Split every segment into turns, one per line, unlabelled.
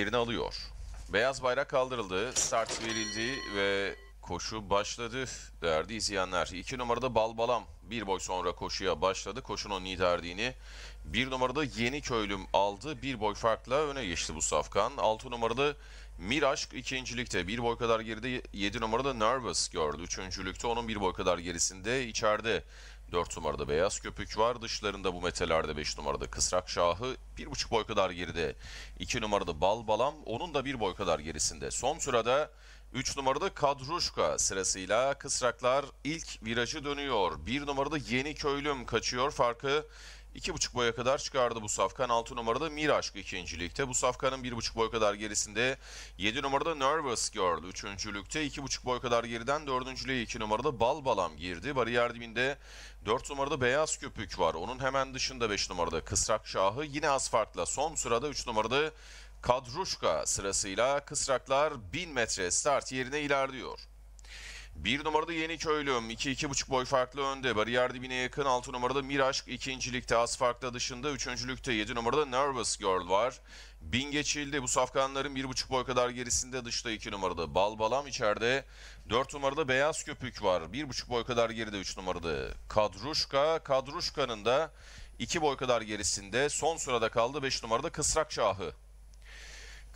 yerini alıyor. Beyaz bayrak kaldırıldı, start verildi ve koşu başladı değerli izleyenler. 2 numarada Balbalam bir boy sonra koşuya başladı. Koşunun liderliğini bir numarada Yeni Köylüm aldı. Bir boy farkla öne geçti bu safkan. 6 numarada Miraşk ikincilikte bir boy kadar geride 7 numarada Nervous gördü. Üçüncülükte onun bir boy kadar gerisinde içeride 4 numarada beyaz köpük var. Dışlarında bu metelerde 5 numarada kısrak şahı. 1,5 boy kadar geride 2 numarada bal balam. Onun da 1 boy kadar gerisinde. Son sırada 3 numarada Kadruşka sırasıyla kısraklar ilk virajı dönüyor. 1 numarada Yeni Köylüm kaçıyor. Farkı 2,5 boya kadar çıkardı bu safkan. 6 numarada Miraşk ikincilikte. Bu safkanın 1,5 boy kadar gerisinde 7 numarada Nervous gördü. Üçüncülükte 2,5 boy kadar geriden dördüncülüğe 2 numarada Balbalam girdi. Bariyer dibinde 4 numarada Beyaz Köpük var. Onun hemen dışında 5 numarada Kısrak Şahı. Yine az farkla son sırada 3 numarada Kadruşka sırasıyla Kısraklar 1000 metre start yerine ilerliyor. Bir numarada Yeni Köylüm. 2-2,5 boy farklı önde. Bariyer dibine yakın. 6 numarada Miraşk. ikincilikte az farklı dışında. Üçüncülükte 7 numarada Nervous Girl var. Bin geçildi. Bu safkanların 1,5 boy kadar gerisinde dışta 2 numarada Balbalam. içeride 4 numarada Beyaz Köpük var. 1,5 boy kadar geride 3 numarada Kadruşka. Kadruşka'nın da 2 boy kadar gerisinde son sırada kaldı. 5 numarada Kısrak Şahı.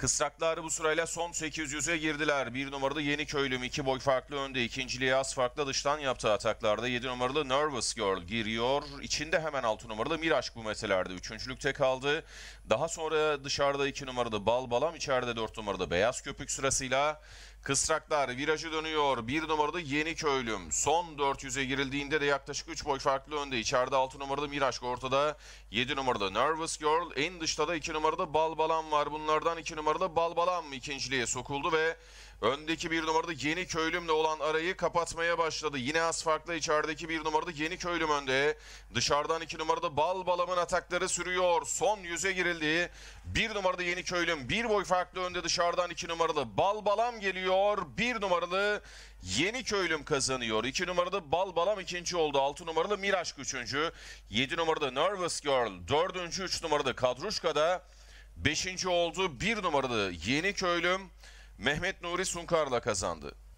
Kısraklar bu sırayla son 800'e girdiler. Bir numaralı Yeni Köylüm iki boy farklı önde. İkinciliği az farklı dıştan yaptığı ataklarda 7 numaralı Nervous Girl giriyor. İçinde hemen 6 numaralı Miraç bu meselelerde. Üçüncülükte kaldı. Daha sonra dışarıda 2 numaralı Bal Balam içeride 4 numaralı Beyaz Köpük sırasıyla Kısraklar virajı dönüyor. Bir numarada Yeni Köylüm. Son 400'e girildiğinde de yaklaşık 3 boy farklı önde. İçeride 6 numarada Miraç ortada. 7 numarada Nervous Girl. En dışta da 2 numarada Balbalam var. Bunlardan 2 numarada Balbalam ikinciliğe sokuldu ve Öndeki bir numarada Yeni Köylüm'le olan arayı kapatmaya başladı. Yine az farklı içerideki bir numarada Yeni Köylüm önde. Dışarıdan iki numarada Bal atakları sürüyor. Son 100'e girildi. Bir numarada Yeni Köylüm bir boy farklı önde dışarıdan iki numaralı Bal geliyor kazanıyor. Bir numaralı Yeni Köylüm kazanıyor. 2 numaralı Balbalam ikinci oldu. altı numaralı Miraşk üçüncü. yedi numaralı Nervous Girl dördüncü. 3 numaralı da beşinci oldu. bir numaralı Yeni Köylüm Mehmet Nuri Sunkar'la kazandı.